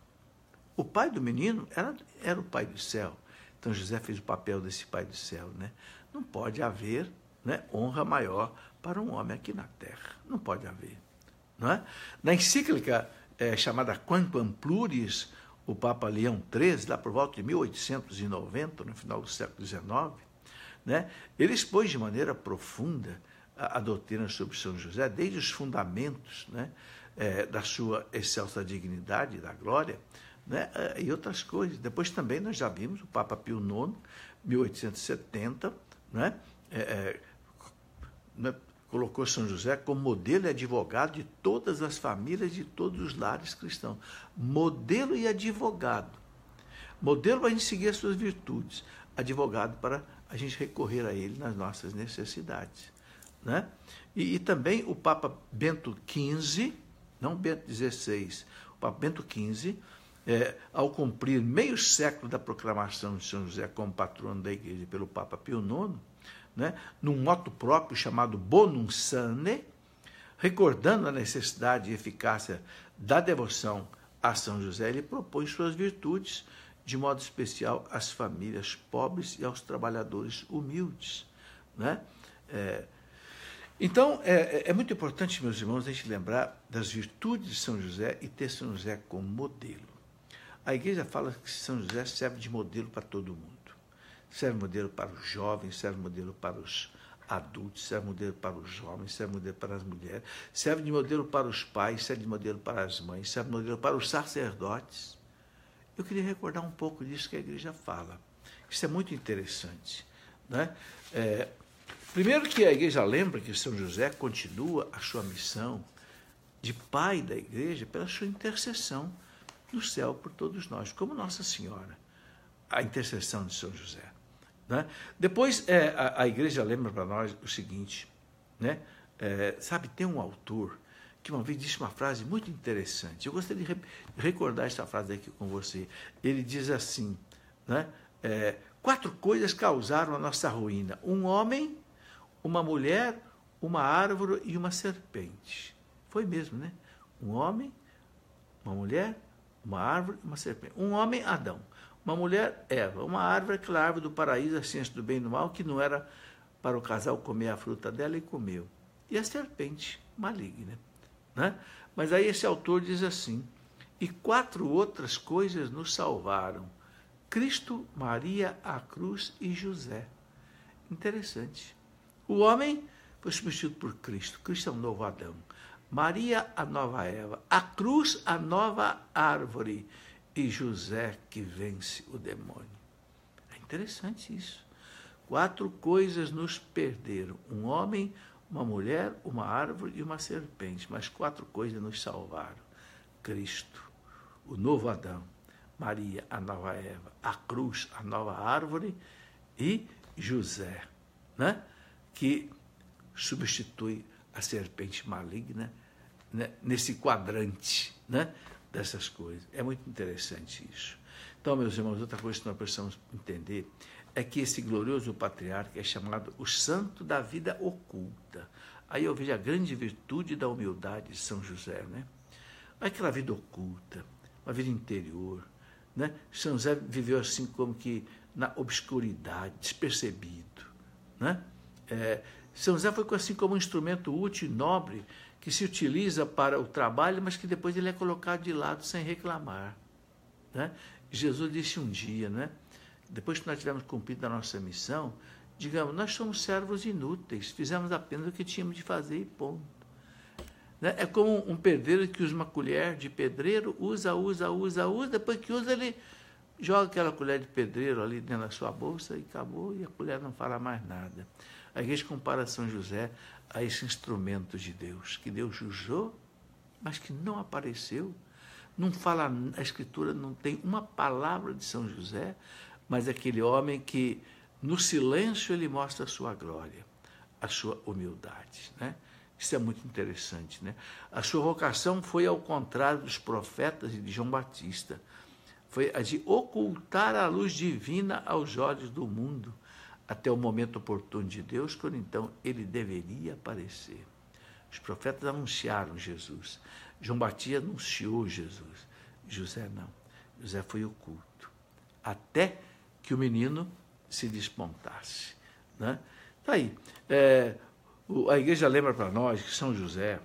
O pai do menino era, era o pai do céu. Então José fez o papel desse pai do céu, né? Não pode haver né, honra maior para um homem aqui na terra. Não pode haver. Não é? Na encíclica é, chamada Quantum Pluris, o Papa Leão XIII, lá por volta de 1890, no final do século XIX, né, ele expôs de maneira profunda a, a doutrina sobre São José, desde os fundamentos né, é, da sua excelsa dignidade, da glória, né, é, e outras coisas. Depois também nós já vimos o Papa Pio IX, 1870, né, é, é, né, colocou São José como modelo e advogado de todas as famílias, de todos os lares cristãos. Modelo e advogado. Modelo para a gente seguir as suas virtudes, advogado para a gente recorrer a ele nas nossas necessidades. Né? E, e também o Papa Bento XV, não Bento XVI, o Papa Bento XV, é, ao cumprir meio século da proclamação de São José como patrono da igreja pelo Papa Pio IX, né, num moto próprio chamado Bonum Sane, recordando a necessidade e eficácia da devoção a São José, ele propõe suas virtudes, de modo especial às famílias pobres e aos trabalhadores humildes. Né? É, então, é, é, é muito importante, meus irmãos, a gente lembrar das virtudes de São José e ter São José como modelo. A igreja fala que São José serve de modelo para todo mundo serve modelo para os jovens, serve modelo para os adultos, serve modelo para os homens, serve modelo para as mulheres, serve de modelo para os pais, serve de modelo para as mães, serve de modelo para os sacerdotes. Eu queria recordar um pouco disso que a igreja fala. Isso é muito interessante. Né? É, primeiro que a igreja lembra que São José continua a sua missão de pai da igreja pela sua intercessão no céu por todos nós, como Nossa Senhora, a intercessão de São José. Né? Depois, é, a, a, igreja lembra para nós o seguinte, né? É, sabe, tem um autor que uma vez disse uma frase muito interessante. Eu gostaria de re recordar essa frase aqui com você. Ele diz assim, né? É, quatro coisas causaram a nossa ruína. Um homem, uma mulher, uma árvore e uma serpente. Foi mesmo, né? Um homem, uma mulher, uma árvore e uma serpente. Um homem, Adão. Uma mulher Eva, é, uma árvore, é aquela árvore do paraíso, a ciência do bem e do mal, que não era para o casal comer a fruta dela e comeu. E a serpente maligna. Né? Mas aí esse autor diz assim: e quatro outras coisas nos salvaram: Cristo, Maria, a cruz e José. Interessante. O homem foi substituído por Cristo. Cristo é um novo Adão. Maria, a nova Eva. A cruz, a nova árvore e José que vence o demônio. É interessante isso. Quatro coisas nos perderam: um homem, uma mulher, uma árvore e uma serpente. Mas quatro coisas nos salvaram: Cristo, o novo Adão, Maria, a nova Eva, a cruz, a nova árvore e José, né? que substitui a serpente maligna né? nesse quadrante. Né? dessas coisas. É muito interessante isso. Então, meus irmãos, outra coisa que nós precisamos entender é que esse glorioso patriarca é chamado o santo da vida oculta. Aí eu vejo a grande virtude da humildade de São José, né? Aquela vida oculta, uma vida interior, né? São José viveu assim como que na obscuridade, despercebido, né? É, São José foi assim como um instrumento útil e nobre que se utiliza para o trabalho, mas que depois ele é colocado de lado sem reclamar. Né? Jesus disse um dia, né? depois que nós tivemos cumprido a nossa missão, digamos, nós somos servos inúteis, fizemos apenas o que tínhamos de fazer e ponto. Né? É como um pedreiro que usa uma colher de pedreiro, usa, usa, usa, usa, depois que usa, ele joga aquela colher de pedreiro ali dentro da sua bolsa e acabou, e a colher não fala mais nada. A gente compara São José a esse instrumento de Deus, que Deus usou, mas que não apareceu. Não fala, a Escritura não tem uma palavra de São José, mas é aquele homem que no silêncio ele mostra a sua glória, a sua humildade, né? Isso é muito interessante, né? A sua vocação foi ao contrário dos profetas e de João Batista. Foi a de ocultar a luz divina aos olhos do mundo até o momento oportuno de Deus, quando então ele deveria aparecer. Os profetas anunciaram Jesus. João Batista anunciou Jesus. José não. José foi oculto. Até que o menino se despontasse. Né? Tá aí. É, a igreja lembra para nós que São José,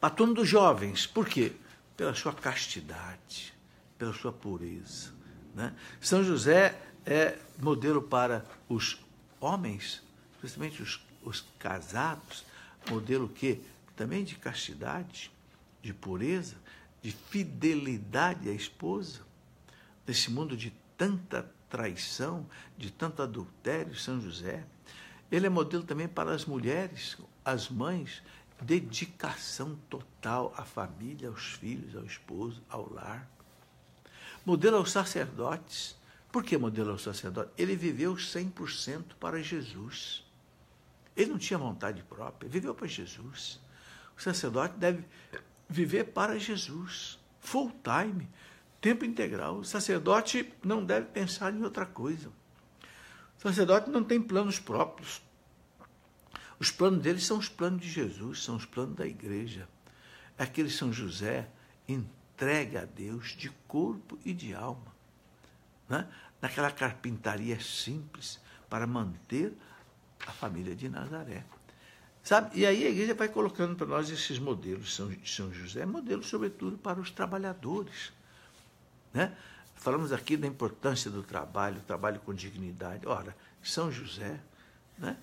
patrono dos jovens, por quê? Pela sua castidade, pela sua pureza. Né? São José é modelo para os homens, principalmente os, os casados, modelo que também de castidade, de pureza, de fidelidade à esposa, nesse mundo de tanta traição, de tanto adultério, São José. Ele é modelo também para as mulheres, as mães, dedicação total à família, aos filhos, ao esposo, ao lar. Modelo aos sacerdotes, por que modelo é sacerdote? Ele viveu 100% para Jesus. Ele não tinha vontade própria, viveu para Jesus. O sacerdote deve viver para Jesus, full time, tempo integral. O sacerdote não deve pensar em outra coisa. O sacerdote não tem planos próprios. Os planos dele são os planos de Jesus, são os planos da igreja. Aquele São José entrega a Deus de corpo e de alma né? naquela carpintaria simples para manter a família de Nazaré. Sabe? E aí a igreja vai colocando para nós esses modelos de São, São José, modelos sobretudo para os trabalhadores. Né? Falamos aqui da importância do trabalho, trabalho com dignidade. Ora, São José, né?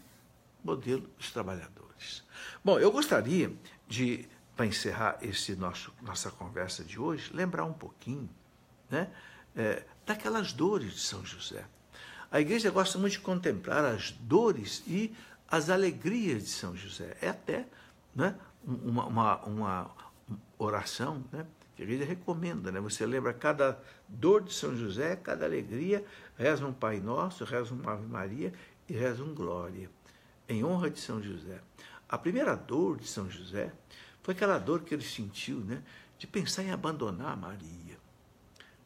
modelo dos trabalhadores. Bom, eu gostaria de, para encerrar esse nosso, nossa conversa de hoje, lembrar um pouquinho né? É, daquelas dores de São José. A igreja gosta muito de contemplar as dores e as alegrias de São José. É até né, uma, uma, uma oração né, que a igreja recomenda. Né? Você lembra cada dor de São José, cada alegria, reza um Pai Nosso, reza uma Ave Maria e reza um Glória, em honra de São José. A primeira dor de São José foi aquela dor que ele sentiu né, de pensar em abandonar Maria.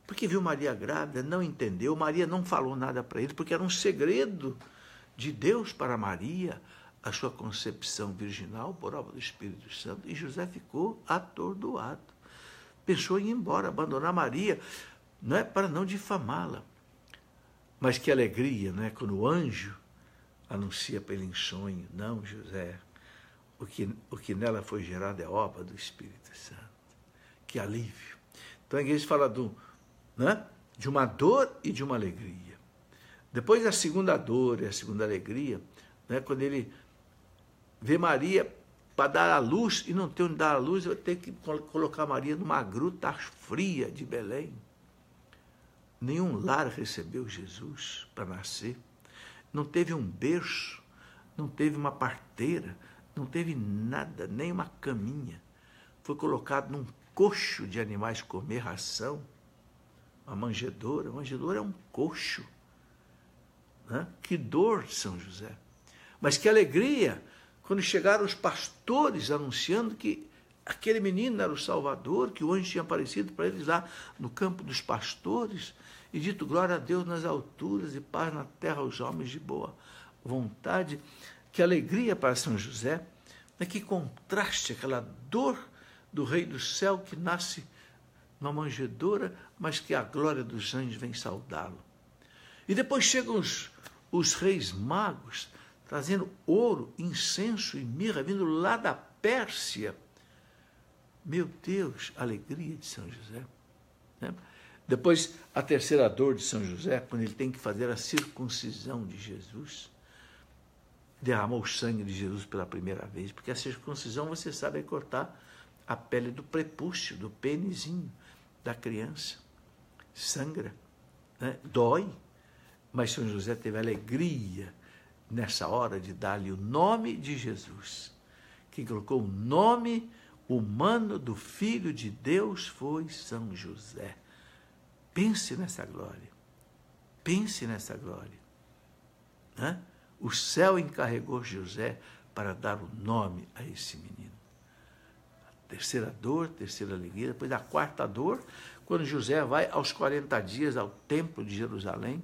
Porque viu Maria grávida, não entendeu, Maria não falou nada para ele, porque era um segredo de Deus para Maria a sua concepção virginal por obra do Espírito Santo. E José ficou atordoado. Pensou em ir embora, abandonar Maria, não é para não difamá-la. Mas que alegria, não é? Quando o anjo anuncia pelo sonho, não, José, o que, o que nela foi gerado é obra do Espírito Santo. Que alívio. Então a igreja fala do né? de uma dor e de uma alegria. Depois da segunda dor e a segunda alegria, né? quando ele vê Maria para dar a luz e não tem onde dar a luz, vai ter que colocar Maria numa gruta fria de Belém. Nenhum lar recebeu Jesus para nascer. Não teve um berço, não teve uma parteira, não teve nada, nem uma caminha. Foi colocado num coxo de animais comer ração a manjedoura. A manjedoura é um coxo. Né? Que dor, São José. Mas que alegria quando chegaram os pastores anunciando que aquele menino era o Salvador, que o anjo tinha aparecido para eles lá no campo dos pastores e dito glória a Deus nas alturas e paz na terra aos homens de boa vontade. Que alegria para São José, né? que contraste aquela dor do Rei do Céu que nasce na manjedoura, mas que a glória dos anjos vem saudá-lo. E depois chegam os, os reis magos, trazendo ouro, incenso e mirra, vindo lá da Pérsia. Meu Deus, alegria de São José. Né? Depois, a terceira dor de São José, quando ele tem que fazer a circuncisão de Jesus. Derramou o sangue de Jesus pela primeira vez, porque a circuncisão, você sabe, é cortar a pele do prepúcio, do pênisinho da criança. Sangra, né? dói. Mas São José teve alegria nessa hora de dar-lhe o nome de Jesus, que colocou o nome humano do Filho de Deus foi São José. Pense nessa glória. Pense nessa glória. Né? O céu encarregou José para dar o nome a esse menino terceira dor, terceira alegria, depois a quarta dor, quando José vai aos 40 dias ao templo de Jerusalém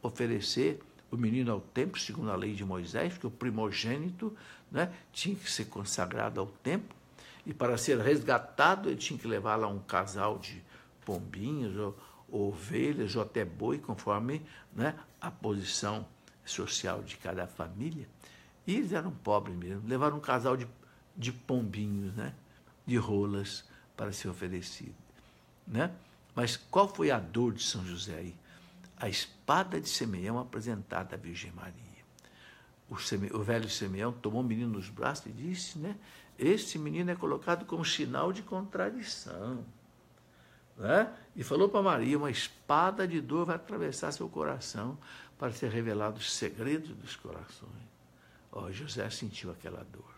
oferecer o menino ao templo, segundo a lei de Moisés, porque o primogênito né, tinha que ser consagrado ao templo, e para ser resgatado ele tinha que levar lá um casal de pombinhos ou, ou ovelhas ou até boi, conforme né, a posição social de cada família. E eles eram pobres mesmo, levaram um casal de, de pombinhos, né? de rolas para ser oferecido. Né? Mas qual foi a dor de São José aí? A espada de Simeão apresentada à Virgem Maria. O, Seme, o velho Simeão tomou o menino nos braços e disse, né? Este menino é colocado como sinal de contradição. Né? E falou para Maria, uma espada de dor vai atravessar seu coração para ser revelado os segredos dos corações. Oh, José sentiu aquela dor.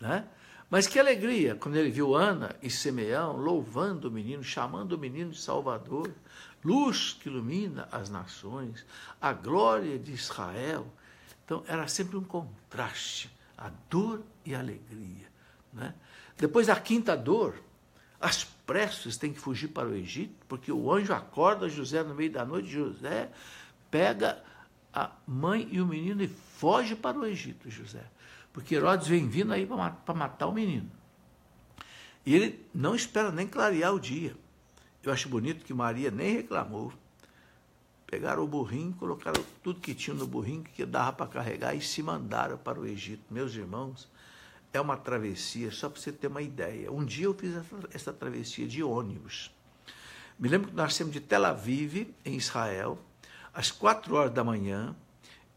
Né? Mas que alegria quando ele viu Ana e Simeão louvando o menino, chamando o menino de Salvador, luz que ilumina as nações, a glória de Israel. Então era sempre um contraste, a dor e a alegria. Né? Depois da quinta dor, as pressas têm que fugir para o Egito, porque o anjo acorda José no meio da noite, José pega a mãe e o menino e foge para o Egito, José porque Herodes vem vindo aí para matar o menino. E ele não espera nem clarear o dia. Eu acho bonito que Maria nem reclamou. Pegaram o burrinho, colocaram tudo que tinha no burrinho, que dava para carregar, e se mandaram para o Egito. Meus irmãos, é uma travessia, só para você ter uma ideia. Um dia eu fiz essa, essa travessia de ônibus. Me lembro que nós saímos de Tel Aviv, em Israel, às quatro horas da manhã,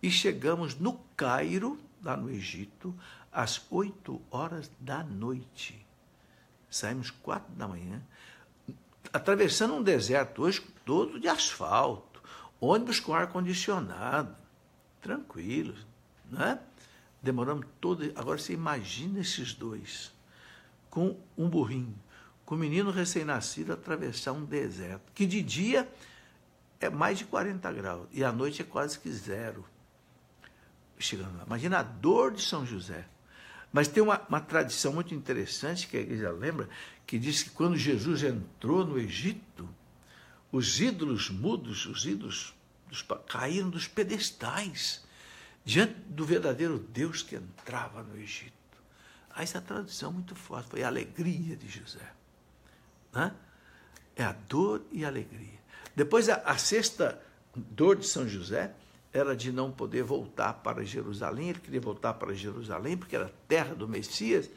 e chegamos no Cairo, lá no Egito, às 8 horas da noite. Saímos 4 da manhã, atravessando um deserto hoje todo de asfalto, ônibus com ar-condicionado, tranquilo, né? Demoramos todo. Agora você imagina esses dois, com um burrinho, com um menino recém-nascido atravessar um deserto, que de dia é mais de 40 graus e à noite é quase que zero chegando lá. Imagina a dor de São José. Mas tem uma, uma tradição muito interessante que a igreja lembra, que diz que quando Jesus entrou no Egito, os ídolos mudos, os ídolos dos, caíram dos pedestais diante do verdadeiro Deus que entrava no Egito. Há ah, essa tradição muito forte, foi a alegria de José. Né? É a dor e a alegria. Depois, a, a sexta dor de São José era de não poder voltar para Jerusalém, ele queria voltar para Jerusalém porque era terra do Messias,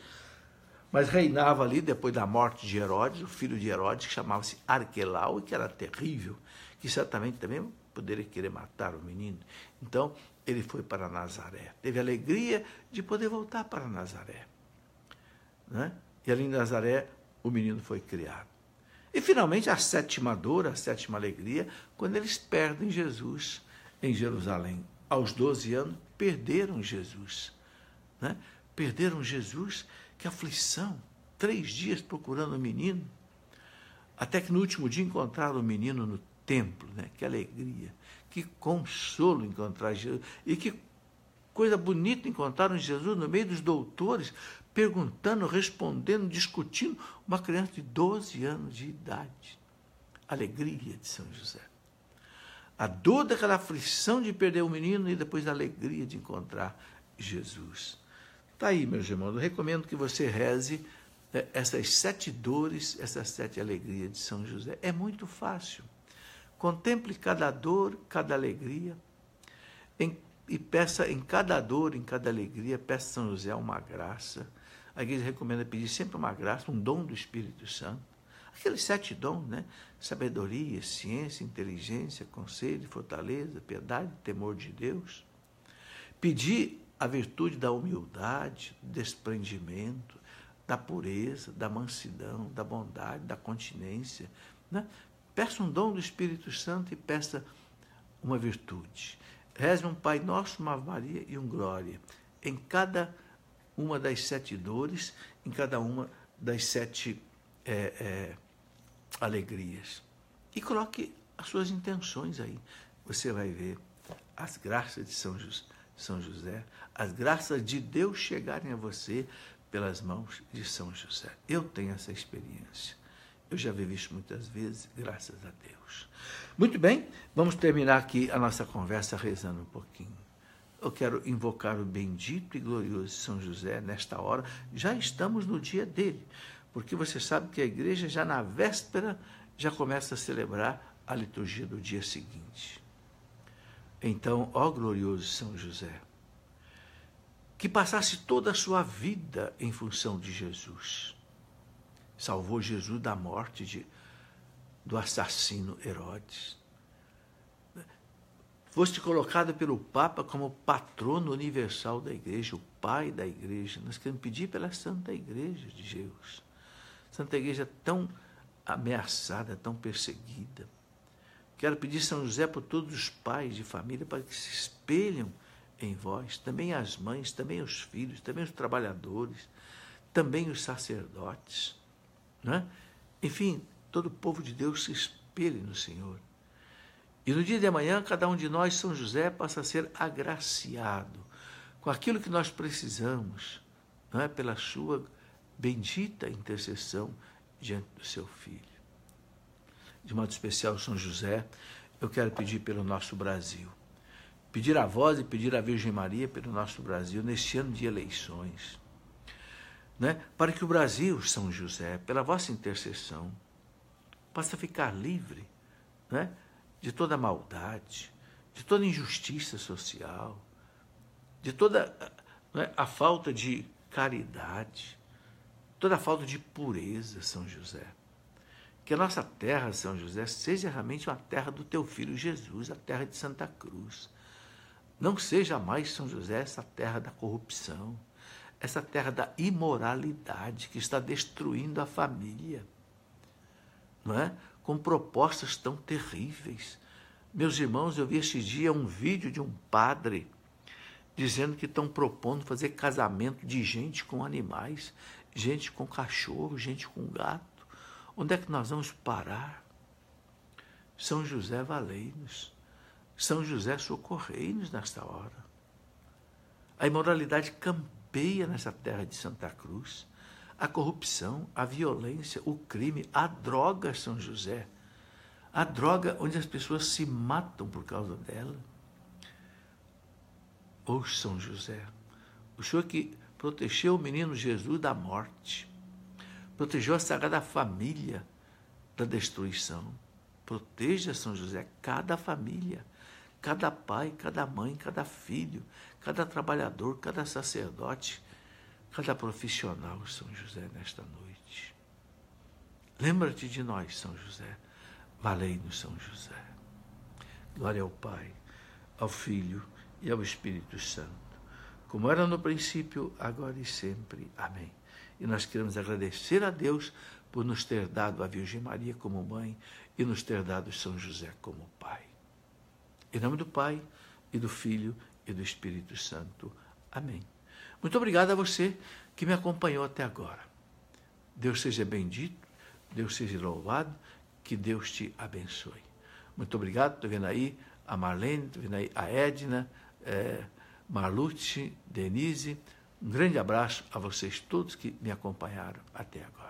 mas reinava ali depois da morte de Herodes, o filho de Herodes, que chamava-se Arquelau, e que era terrível, que certamente também poderia querer matar o menino. Então, ele foi para Nazaré. Teve alegria de poder voltar para Nazaré. Né? E ali em Nazaré, o menino foi criado. E finalmente, a sétima dor, a sétima alegria, quando eles perdem Jesus em Jerusalém. Aos 12 anos, perderam Jesus. Né? Perderam Jesus, que aflição! Três dias procurando o menino, até que no último dia encontraram o menino no templo. Né? Que alegria, que consolo encontrar Jesus. E que coisa bonita encontraram Jesus no meio dos doutores, perguntando, respondendo, discutindo. Uma criança de 12 anos de idade. Alegria de São José a dor daquela aflição de perder o menino e depois a alegria de encontrar Jesus. Está aí, meus irmãos. Eu recomendo que você reze eh, essas sete dores, essas sete alegrias de São José. É muito fácil. Contemple cada dor, cada alegria, em, e peça em cada dor, em cada alegria, peça a São José uma graça. A igreja recomenda pedir sempre uma graça, um dom do Espírito Santo aqueles sete dons, né? Sabedoria, ciência, inteligência, conselho, fortaleza, piedade, temor de Deus. Pedir a virtude da humildade, desprendimento, da pureza, da mansidão, da bondade, da continência. Né? Peça um dom do Espírito Santo e peça uma virtude. Reze um Pai Nosso, uma Maria e um Glória. Em cada uma das sete dores, em cada uma das sete é, é, alegrias. E coloque as suas intenções aí. Você vai ver as graças de São, São José, as graças de Deus chegarem a você pelas mãos de São José. Eu tenho essa experiência. Eu já vivi isso muitas vezes, graças a Deus. Muito bem, vamos terminar aqui a nossa conversa rezando um pouquinho. Eu quero invocar o bendito e glorioso São José nesta hora. Já estamos no dia dele porque você sabe que a igreja já na véspera já começa a celebrar a liturgia do dia seguinte. Então, ó glorioso São José, que passasse toda a sua vida em função de Jesus. Salvou Jesus da morte de, do assassino Herodes. Foste colocado pelo Papa como patrono universal da igreja, o pai da igreja. Nós queremos pedir pela Santa Igreja de Jesus Santa Igreja é tão ameaçada, tão perseguida. Quero pedir São José por todos os pais de família para que se espelham em vós, também as mães, também os filhos, também os trabalhadores, também os sacerdotes. Né? Enfim, todo o povo de Deus se espelhe no Senhor. E no dia de amanhã, cada um de nós, São José, passa a ser agraciado com aquilo que nós precisamos, não é? pela sua Bendita a intercessão diante do seu filho. De modo especial, São José, eu quero pedir pelo nosso Brasil. Pedir a vós e pedir à Virgem Maria pelo nosso Brasil neste ano de eleições. Né? Para que o Brasil, São José, pela vossa intercessão, possa ficar livre né? de toda maldade, de toda injustiça social, de toda né, a falta de caridade, toda falta de pureza, São José. Que a nossa terra, São José, seja realmente uma terra do teu filho Jesus, a terra de Santa Cruz. Não seja mais, São José, essa terra da corrupção, essa terra da imoralidade que está destruindo a família, não é? com propostas tão terríveis. Meus irmãos, eu vi este dia um vídeo de um padre dizendo que estão propondo fazer casamento de gente com animais gente com cachorro, gente com gato. Onde é que nós vamos parar? São José valei-nos. São José socorrei-nos nesta hora. A imoralidade campeia nessa terra de Santa Cruz. A corrupção, a violência, o crime, a droga, São José. A droga onde as pessoas se matam por causa dela. Ou São José, o senhor que protegeu o menino Jesus da morte, protegeu a Sagrada Família da destruição. Proteja, São José, cada família, cada pai, cada mãe, cada filho, cada trabalhador, cada sacerdote, cada profissional, São José, nesta noite. Lembra-te de nós, São José. Valei-nos, São José. Glória ao Pai, ao Filho e ao Espírito Santo como era no princípio, agora e sempre. Amém. E nós queremos agradecer a Deus por nos ter dado a Virgem Maria como mãe e nos ter dado São José como pai. Em nome do Pai e do Filho e do Espírito Santo. Amém. Muito obrigado a você que me acompanhou até agora. Deus seja bendito, Deus seja louvado, que Deus te abençoe. Muito obrigado, estou vendo aí a Marlene, estou vendo aí a Edna. É, Marlute, Denise, um grande abraço a vocês todos que me acompanharam até agora.